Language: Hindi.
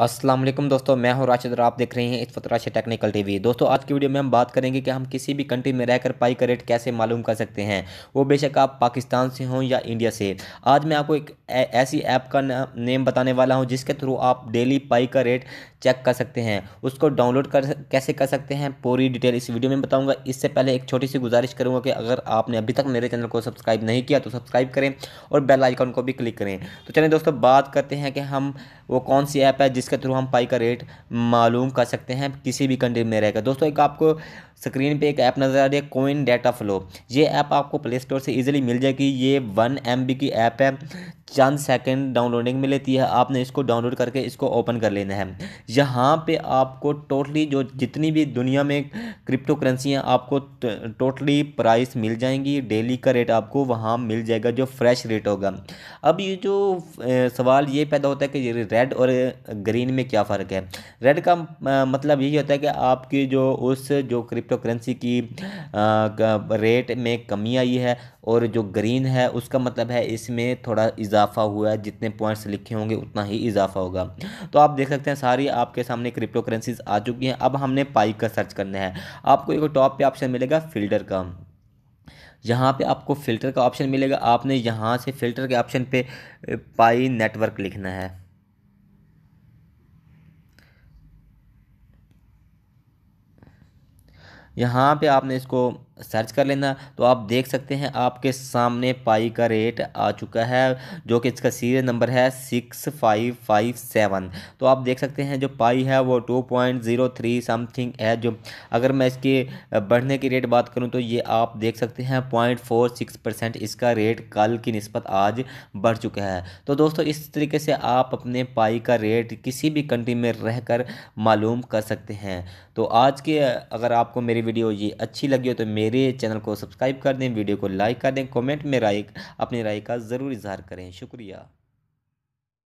अस्सलाम वालेकुम दोस्तों मैं हूं राशिद और आप देख रहे हैं इस वक्त राशिद टेक्निकल टीवी दोस्तों आज की वीडियो में हम बात करेंगे कि हम किसी भी कंट्री में रहकर पाई का रेट कैसे मालूम कर सकते हैं वो बेशक आप पाकिस्तान से हों या इंडिया से आज मैं आपको एक ऐसी ऐप का नेम बताने वाला हूं जिसके थ्रू आप डेली पाई का रेट चेक कर सकते हैं उसको डाउनलोड कर कैसे कर सकते हैं पूरी डिटेल इस वीडियो में बताऊँगा इससे पहले एक छोटी सी गुजारिश करूँगा कि अगर आपने अभी तक मेरे चैनल को सब्सक्राइब नहीं किया तो सब्सक्राइब करें और बेल आइकॉन को भी क्लिक करें तो चलिए दोस्तों बात करते हैं कि हम वो कौन सी ऐप है जिसके थ्रू हम पाई का रेट मालूम कर सकते हैं किसी भी कंट्री में रहकर दोस्तों एक आपको स्क्रीन पे एक ऐप नज़र आ रही है कोइन डाटा फ्लो ये ऐप आपको प्ले स्टोर से ईजिली मिल जाएगी ये वन एम की ऐप है चंद सेकंड डाउनलोडिंग में लेती है आपने इसको डाउनलोड करके इसको ओपन कर लेना है यहाँ पे आपको टोटली जो जितनी भी दुनिया में क्रिप्टो करेंसी हैं आपको टोटली प्राइस मिल जाएंगी डेली का रेट आपको वहाँ मिल जाएगा जो फ्रेश रेट होगा अब ये जो सवाल ये पैदा होता है कि रेड और ग्रीन में क्या फ़र्क है रेड का मतलब यही होता है कि आपकी जो उस जो क्रिप्टो करेंसी की रेट में कमी आई है और जो ग्रीन है उसका मतलब है इसमें थोड़ा इजाफा हुआ है जितने पॉइंट्स लिखे होंगे उतना ही इजाफा होगा तो आप देख सकते हैं सारी आपके सामने क्रिप्टो करेंसीज आ चुकी हैं अब हमने पाई का सर्च करना है आपको एक टॉप पे ऑप्शन मिलेगा फिल्टर का यहाँ पे आपको फ़िल्टर का ऑप्शन मिलेगा आपने यहाँ से फ़िल्टर के ऑप्शन पे पाई नेटवर्क लिखना है यहाँ पे आपने इसको सर्च कर लेना तो आप देख सकते हैं आपके सामने पाई का रेट आ चुका है जो कि इसका सीरियल नंबर है सिक्स फाइव फाइव सेवन तो आप देख सकते हैं जो पाई है वो two point zero three something है जो अगर मैं इसके बढ़ने की रेट बात करूं तो ये आप देख सकते हैं पॉइंट फोर सिक्स परसेंट इसका रेट कल की नस्बत आज बढ़ चुका है तो दोस्तों इस तरीके से आप अपने पाई का रेट किसी भी कंट्री में रह कर मालूम कर सकते हैं तो आज के अगर आपको मेरी वीडियो ये अच्छी लगी हो तो मेरे मेरे चैनल को सब्सक्राइब कर दें वीडियो को लाइक कर दें कमेंट में राय अपनी राय का ज़रूर इजहार करें शुक्रिया